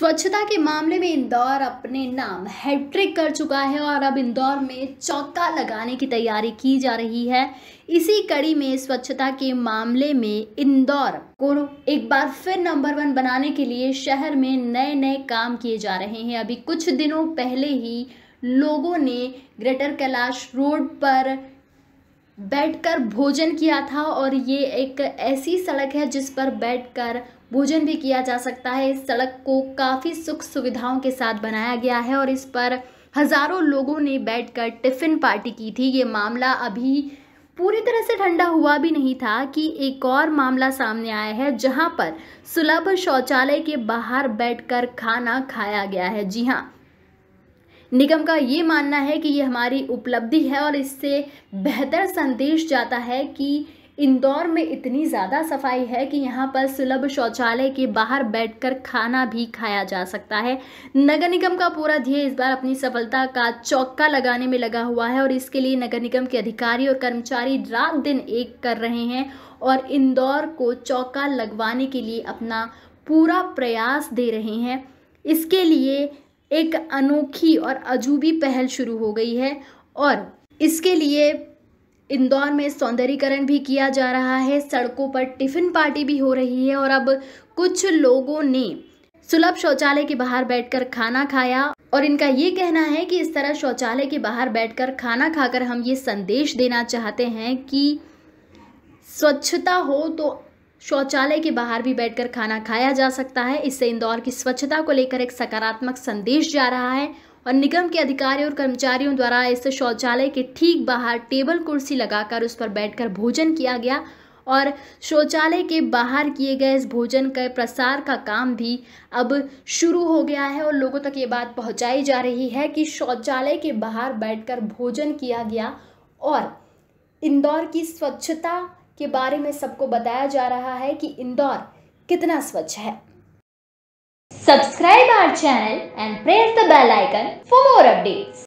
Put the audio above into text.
स्वच्छता के मामले में इंदौर अपने नाम हैट्रिक कर चुका है और अब इंदौर में चौका लगाने की तैयारी की जा रही है इसी कड़ी में स्वच्छता के मामले में इंदौर को एक बार फिर नंबर वन बनाने के लिए शहर में नए नए काम किए जा रहे हैं अभी कुछ दिनों पहले ही लोगों ने ग्रेटर कैलाश रोड पर बैठकर भोजन किया था और ये एक ऐसी सड़क है जिस पर बैठकर भोजन भी किया जा सकता है इस सड़क को काफ़ी सुख सुविधाओं के साथ बनाया गया है और इस पर हज़ारों लोगों ने बैठकर टिफ़िन पार्टी की थी ये मामला अभी पूरी तरह से ठंडा हुआ भी नहीं था कि एक और मामला सामने आया है जहां पर सुलभ शौचालय के बाहर बैठकर खाना खाया गया है जी हाँ निगम का ये मानना है कि ये हमारी उपलब्धि है और इससे बेहतर संदेश जाता है कि इंदौर में इतनी ज़्यादा सफाई है कि यहाँ पर सुलभ शौचालय के बाहर बैठकर खाना भी खाया जा सकता है नगर निगम का पूरा ध्येय इस बार अपनी सफलता का चौका लगाने में लगा हुआ है और इसके लिए नगर निगम के अधिकारी और कर्मचारी रात दिन एक कर रहे हैं और इंदौर को चौका लगवाने के लिए अपना पूरा प्रयास दे रहे हैं इसके लिए एक अनोखी और अजूबी पहल शुरू हो गई है और इसके लिए इंदौर में सौंदर्यीकरण भी किया जा रहा है सड़कों पर टिफिन पार्टी भी हो रही है और अब कुछ लोगों ने सुलभ शौचालय के बाहर बैठकर खाना खाया और इनका ये कहना है कि इस तरह शौचालय के बाहर बैठकर खाना खाकर हम ये संदेश देना चाहते हैं कि स्वच्छता हो तो शौचालय के बाहर भी बैठकर खाना खाया जा सकता है इससे इंदौर की स्वच्छता को लेकर एक सकारात्मक संदेश जा रहा है और निगम के अधिकारियों और कर्मचारियों द्वारा इस शौचालय के ठीक बाहर टेबल कुर्सी लगाकर उस पर बैठकर भोजन किया गया और शौचालय के बाहर किए गए इस भोजन के प्रसार का काम भी अब शुरू हो गया है और लोगों तक ये बात पहुंचाई जा रही है कि शौचालय के बाहर बैठकर भोजन किया गया और इंदौर की स्वच्छता के बारे में सबको बताया जा रहा है कि इंदौर कितना स्वच्छ है subscribe our channel and press the bell icon for more updates